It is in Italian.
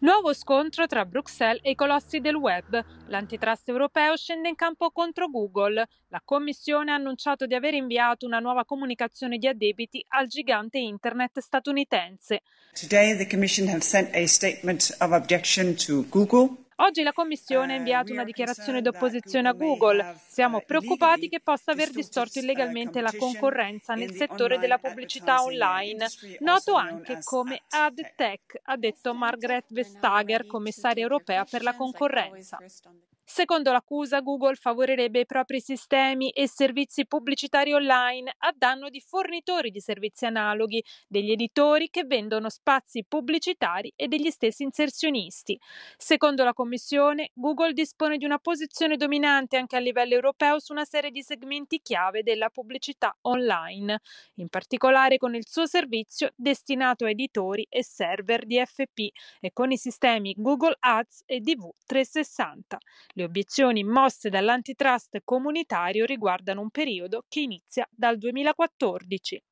Nuovo scontro tra Bruxelles e i colossi del web. L'antitrust europeo scende in campo contro Google. La Commissione ha annunciato di aver inviato una nuova comunicazione di addebiti al gigante internet statunitense. Today the Commission have sent a statement of objection to Google Oggi la Commissione ha eh, inviato una dichiarazione d'opposizione a Google. Uh, Siamo preoccupati che possa aver distorto uh, illegalmente la concorrenza nel settore della pubblicità online, noto anche come ad tech, ha detto Margaret Vestager, commissaria europea per la concorrenza. Secondo l'accusa, Google favorirebbe i propri sistemi e servizi pubblicitari online a danno di fornitori di servizi analoghi, degli editori che vendono spazi pubblicitari e degli stessi inserzionisti. Secondo la Commissione, Google dispone di una posizione dominante anche a livello europeo su una serie di segmenti chiave della pubblicità online, in particolare con il suo servizio destinato a editori e server di FP e con i sistemi Google Ads e DV360. Le obiezioni mosse dall'antitrust comunitario riguardano un periodo che inizia dal 2014.